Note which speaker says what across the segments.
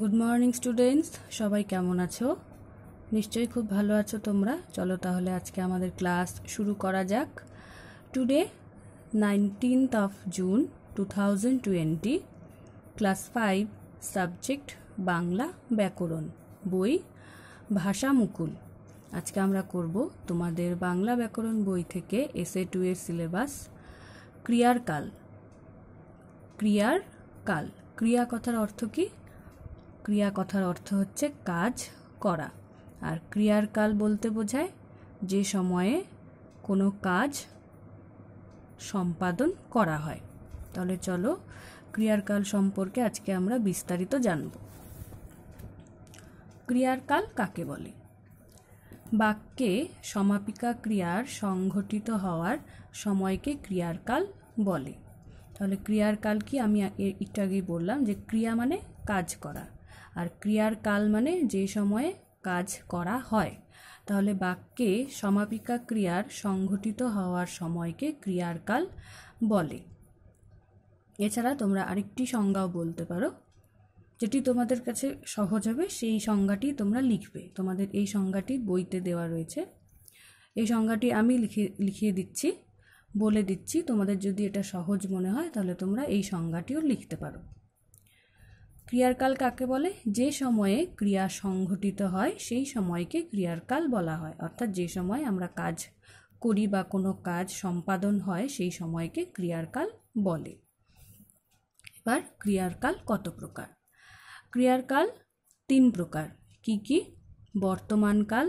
Speaker 1: good morning students সবাই কেমন আছো নিশ্চয়ই খুব ভালো আছো তোমরা চলো তাহলে আজকে আমাদের ক্লাস শুরু করা যাক today nineteenth of June two thousand twenty class five subject Bangla ব্যাকরণ বই ভাষা মুকুল আজকে আমরা করব তোমাদের বাংলা ব্যাকরণ বই থেকে এসএ টু এর সিলেবাস ক্রিয়ার কাল ক্রিয়ার কাল ক্রিয়া কথার অর্থ কী ক্রিয়া কথার অর্থ হচ্ছে কাজ করা আর ক্রিয়ার কাল বলতে বোঝায় যে সময়ে কোনো কাজ সম্পাদন করা হয় তাহলে চলো ক্রিয়ার কাল সম্পর্কে আজকে আমরা বিস্তারিত জানব ক্রিয়ার কাল কাকে বলে বাক্যে সমাপিকা ক্রিয়ার সংঘটিত হওয়ার সময়কে ক্রিয়ার কাল বলে তাহলে ক্রিয়ার কাল কি আমি একটু আগেই বললাম যে ক্রিয়া মানে কাজ করা আর ক্রিয়ার কাল মানে যে সময়ে কাজ করা হয় তাহলে বাক্যে সমাপিকা ক্রিয়ার সংঘটিত হওয়ার সময়কে ক্রিয়ার কাল বলে এছাড়া তোমরা আরেকটি সংজ্ঞাও বলতে পারো যেটি তোমাদের কাছে সহজ হবে সেই সংজ্ঞাটি তোমরা লিখবে তোমাদের এই সংজ্ঞাটি বইতে দেওয়া রয়েছে এই সংজ্ঞাটি আমি লিখে লিখিয়ে দিচ্ছি বলে দিচ্ছি তোমাদের যদি এটা সহজ মনে হয় তাহলে তোমরা এই সংজ্ঞাটিও লিখতে পারো ক্রিয়ারকাল কাকে বলে যে সময়ে ক্রিয়া সংঘটিত হয় সেই সময়কে ক্রিয়ারকাল বলা হয় অর্থাৎ যে সময় আমরা কাজ করি বা কোনো কাজ সম্পাদন হয় সেই সময়কে ক্রিয়ারকাল বলে এবার ক্রিয়ারকাল কত প্রকার ক্রিয়ারকাল তিন প্রকার কি কি বর্তমানকাল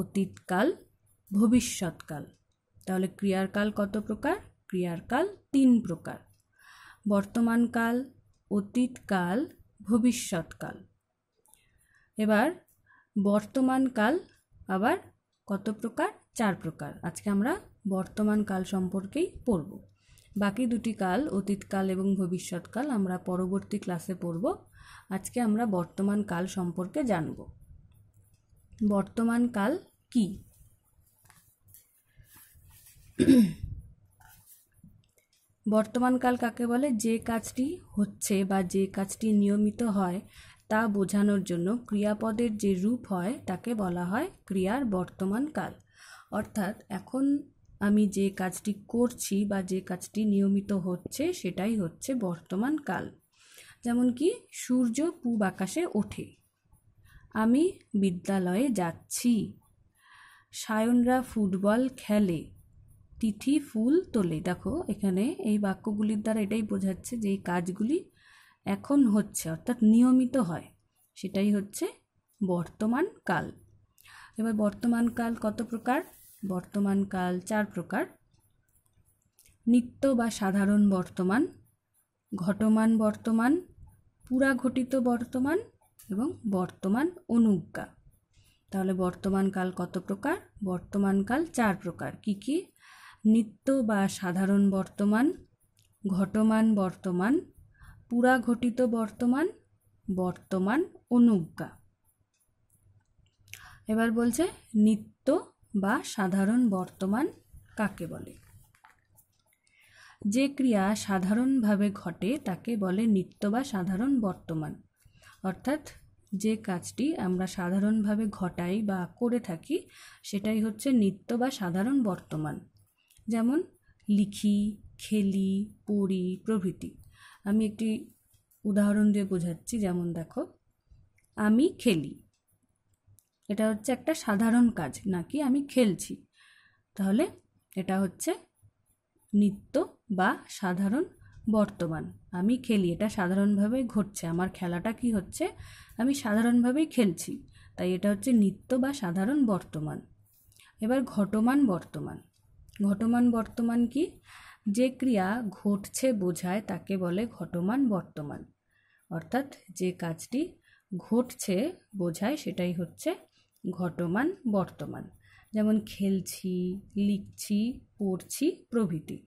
Speaker 1: অতীতকাল ভবিষ্যৎকাল তাহলে ক্রিয়ারকাল কত প্রকার ক্রিয়ারকাল তিন প্রকার বর্তমানকাল অতীতকাল ভবিষ্যৎকাল এবার বর্তমানকাল আবার কত প্রকার চার প্রকার আজকে আমরা বর্তমান কাল সম্পর্কেই পড়ব বাকি দুটি কাল অতীতকাল এবং ভবিষ্যৎকাল আমরা পরবর্তী ক্লাসে পড়ব আজকে আমরা বর্তমান কাল সম্পর্কে জানব বর্তমান কাল কী বর্তমানকাল কাকে বলে যে কাজটি হচ্ছে বা যে কাজটি নিয়মিত হয় তা বোঝানোর জন্য ক্রিয়াপদের যে রূপ হয় তাকে বলা হয় ক্রিয়ার বর্তমানকাল অর্থাৎ এখন আমি যে কাজটি করছি বা যে কাজটি নিয়মিত হচ্ছে সেটাই হচ্ছে বর্তমান কাল যেমন কি সূর্য পূব আকাশে ওঠে আমি বিদ্যালয়ে যাচ্ছি সায়নরা ফুটবল খেলে তিথি ফুল তোলে দেখো এখানে এই বাক্যগুলির দ্বারা এটাই বোঝাচ্ছে যে এই কাজগুলি এখন হচ্ছে অর্থাৎ নিয়মিত হয় সেটাই হচ্ছে বর্তমান কাল এবার বর্তমান কাল কত প্রকার বর্তমান কাল চার প্রকার নিত্য বা সাধারণ বর্তমান ঘটমান বর্তমান পুরাঘটিত বর্তমান এবং বর্তমান অনুজ্ঞা তাহলে বর্তমান কাল কত প্রকার বর্তমান কাল চার প্রকার কি কি নিত্য বা সাধারণ বর্তমান ঘটমান বর্তমান পুরাঘটিত বর্তমান বর্তমান অনুজ্ঞা এবার বলছে নিত্য বা সাধারণ বর্তমান কাকে বলে যে ক্রিয়া সাধারণভাবে ঘটে তাকে বলে নিত্য বা সাধারণ বর্তমান অর্থাৎ যে কাজটি আমরা সাধারণভাবে ঘটাই বা করে থাকি সেটাই হচ্ছে নিত্য বা সাধারণ বর্তমান যেমন লিখি খেলি পড়ি প্রভৃতি আমি একটি উদাহরণ দিয়ে বোঝাচ্ছি যেমন দেখো আমি খেলি এটা হচ্ছে একটা সাধারণ কাজ নাকি আমি খেলছি তাহলে এটা হচ্ছে নিত্য বা সাধারণ বর্তমান আমি খেলি এটা সাধারণভাবেই ঘটছে আমার খেলাটা কি হচ্ছে আমি সাধারণভাবেই খেলছি তাই এটা হচ্ছে নিত্য বা সাধারণ বর্তমান এবার ঘটমান বর্তমান ঘটমান বর্তমান কি যে ক্রিয়া ঘটছে বোঝায় তাকে বলে ঘটমান বর্তমান অর্থাৎ যে কাজটি ঘটছে বোঝায় সেটাই হচ্ছে ঘটমান বর্তমান যেমন খেলছি লিখছি পড়ছি প্রভৃতি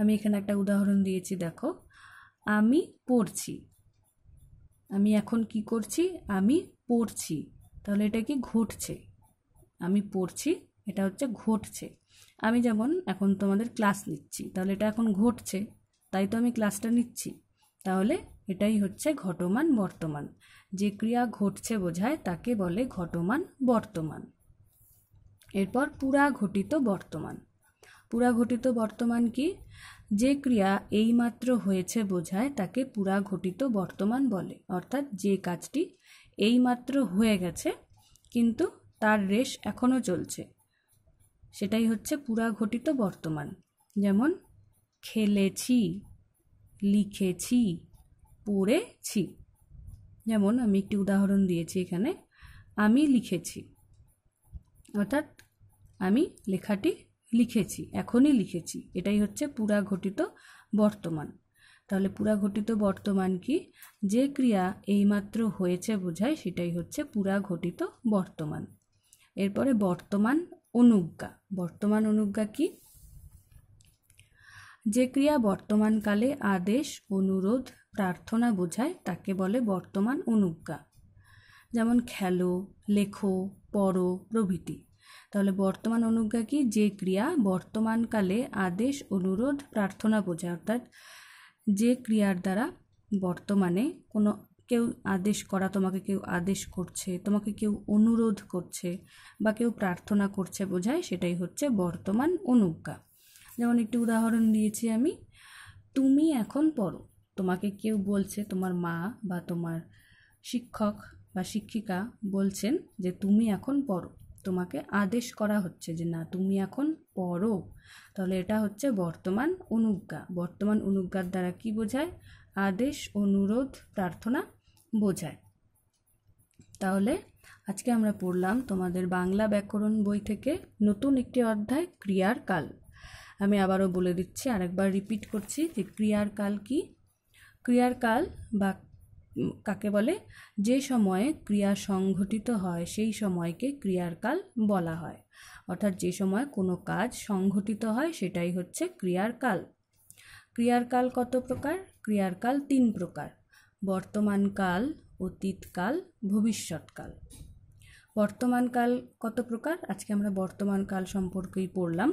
Speaker 1: আমি এখানে একটা উদাহরণ দিয়েছি দেখো আমি পড়ছি আমি এখন কি করছি আমি পড়ছি তাহলে এটা কি ঘটছে আমি পড়ছি এটা হচ্ছে ঘটছে আমি যেমন এখন তোমাদের ক্লাস নিচ্ছি তাহলে এটা এখন ঘটছে তাই তো আমি ক্লাসটা নিচ্ছি তাহলে এটাই হচ্ছে ঘটমান বর্তমান যে ক্রিয়া ঘটছে বোঝায় তাকে বলে ঘটমান বর্তমান এরপর পুরা ঘটিত বর্তমান পুরা ঘটিত বর্তমান কি যে ক্রিয়া এইমাত্র হয়েছে বোঝায় তাকে পুরা ঘটিত বর্তমান বলে অর্থাৎ যে কাজটি এইমাত্র হয়ে গেছে কিন্তু তার রেশ এখনও চলছে সেটাই হচ্ছে ঘটিত বর্তমান যেমন খেলেছি লিখেছি পড়েছি যেমন আমি একটি উদাহরণ দিয়েছি এখানে আমি লিখেছি অর্থাৎ আমি লেখাটি লিখেছি এখনই লিখেছি এটাই হচ্ছে পুরা ঘটিত বর্তমান তাহলে পুরা ঘটিত বর্তমান কি যে ক্রিয়া এইমাত্র হয়েছে বোঝায় সেটাই হচ্ছে পুরা ঘটিত বর্তমান এরপরে বর্তমান অনুজ্ঞা বর্তমান অনুজ্ঞা কি যে ক্রিয়া বর্তমানকালে আদেশ অনুরোধ প্রার্থনা বোঝায় তাকে বলে বর্তমান অনুজ্ঞা যেমন খেলো লেখো পড়ো প্রভৃতি তাহলে বর্তমান অনুজ্ঞা কি যে ক্রিয়া বর্তমানকালে আদেশ অনুরোধ প্রার্থনা বোঝায় অর্থাৎ যে ক্রিয়ার দ্বারা বর্তমানে কোনো কেউ আদেশ করা তোমাকে কেউ আদেশ করছে তোমাকে কেউ অনুরোধ করছে বা কেউ প্রার্থনা করছে বোঝায় সেটাই হচ্ছে বর্তমান অনুজ্ঞা যেমন একটি উদাহরণ দিয়েছি আমি তুমি এখন পড়ো তোমাকে কেউ বলছে তোমার মা বা তোমার শিক্ষক বা শিক্ষিকা বলছেন যে তুমি এখন পড়ো তোমাকে আদেশ করা হচ্ছে যে না তুমি এখন পড়ো তাহলে এটা হচ্ছে বর্তমান অনুজ্ঞা বর্তমান অনুজ্ঞার দ্বারা কি বোঝায় আদেশ অনুরোধ প্রার্থনা বোঝায় তাহলে আজকে আমরা পড়লাম তোমাদের বাংলা ব্যাকরণ বই থেকে নতুন একটি অধ্যায় ক্রিয়ার কাল আমি আবারও বলে দিচ্ছি আরেকবার রিপিট করছি যে ক্রিয়ার কাল কি ক্রিয়ার কাল বা কাকে বলে যে সময়ে ক্রিয়া সংঘটিত হয় সেই সময়কে ক্রিয়ার কাল বলা হয় অর্থাৎ যে সময় কোনো কাজ সংঘটিত হয় সেটাই হচ্ছে ক্রিয়ার কাল ক্রিয়ার কাল কত প্রকার ক্রিয়ার কাল তিন প্রকার বর্তমানকাল অতীতকাল ভবিষ্যৎকাল বর্তমানকাল কত প্রকার আজকে আমরা বর্তমানকাল সম্পর্কেই পড়লাম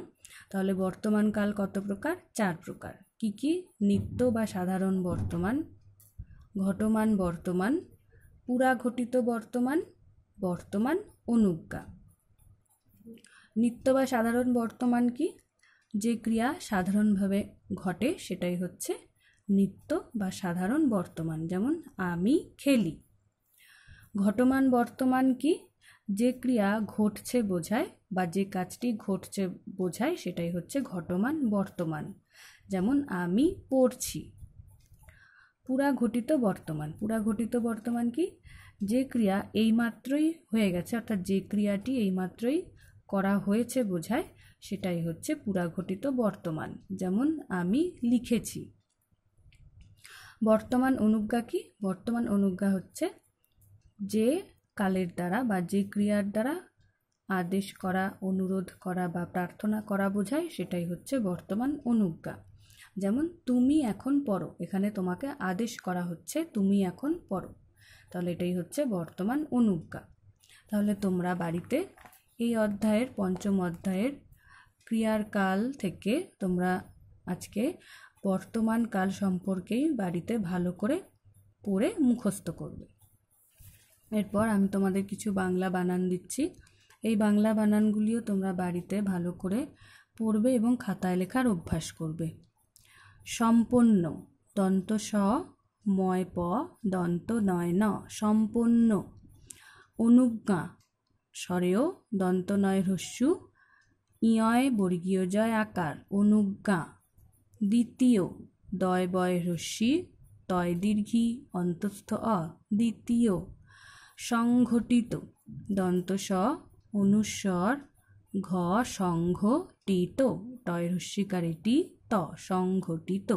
Speaker 1: তাহলে বর্তমানকাল কত প্রকার চার প্রকার কি কি নিত্য বা সাধারণ বর্তমান ঘটমান বর্তমান পুরাঘটিত বর্তমান বর্তমান অনুজ্ঞা নিত্য বা সাধারণ বর্তমান কি যে ক্রিয়া সাধারণভাবে ঘটে সেটাই হচ্ছে নিত্য বা সাধারণ বর্তমান যেমন আমি খেলি ঘটমান বর্তমান কি যে ক্রিয়া ঘটছে বোঝায় বা যে কাজটি ঘটছে বোঝায় সেটাই হচ্ছে ঘটমান বর্তমান যেমন আমি পড়ছি পুরা ঘটিত বর্তমান পুরা ঘটিত বর্তমান কি যে ক্রিয়া এইমাত্রই হয়ে গেছে অর্থাৎ যে ক্রিয়াটি এইমাত্রই করা হয়েছে বোঝায় সেটাই হচ্ছে পুরা ঘটিত বর্তমান যেমন আমি লিখেছি বর্তমান অনুজ্ঞা কি বর্তমান অনুজ্ঞা হচ্ছে যে কালের দ্বারা বা যে ক্রিয়ার দ্বারা আদেশ করা অনুরোধ করা বা প্রার্থনা করা বোঝায় সেটাই হচ্ছে বর্তমান অনুজ্ঞা যেমন তুমি এখন পড়ো এখানে তোমাকে আদেশ করা হচ্ছে তুমি এখন পড়ো তাহলে এটাই হচ্ছে বর্তমান অনুজ্ঞা তাহলে তোমরা বাড়িতে এই অধ্যায়ের পঞ্চম অধ্যায়ের ক্রিয়ার কাল থেকে তোমরা আজকে বর্তমান কাল সম্পর্কেই বাড়িতে ভালো করে পড়ে মুখস্থ করবে এরপর আমি তোমাদের কিছু বাংলা বানান দিচ্ছি এই বাংলা বানানগুলিও তোমরা বাড়িতে ভালো করে পড়বে এবং খাতায় লেখার অভ্যাস করবে সম্পন্ন দন্ত স ময় প দন্ত নয় ন সম্পন্ন অনুজ্ঞা স্বরেও দন্ত নয় হস্যু ইয় বর্গীয় জয় আকার অনুজ্ঞা দ্বিতীয় দয় বয় রশ্মি তয় দীর্ঘি অন্তস্থ অ দ্বিতীয় সংঘটিত দন্ত স অনুস্বর ঘ সংঘটিত টয় হ্রস্বীকারেটি ত সংঘটিত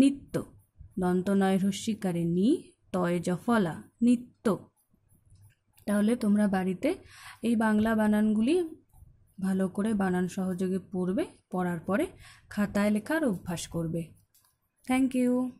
Speaker 1: নিত্য দন্তনয় হ্রস্বীকারে নি তয় জফলা নিত্য তাহলে তোমরা বাড়িতে এই বাংলা বানানগুলি ভালো করে বানান সহযোগে পড়বে পড়ার পরে খাতায় লেখার অভ্যাস করবে থ্যাংক ইউ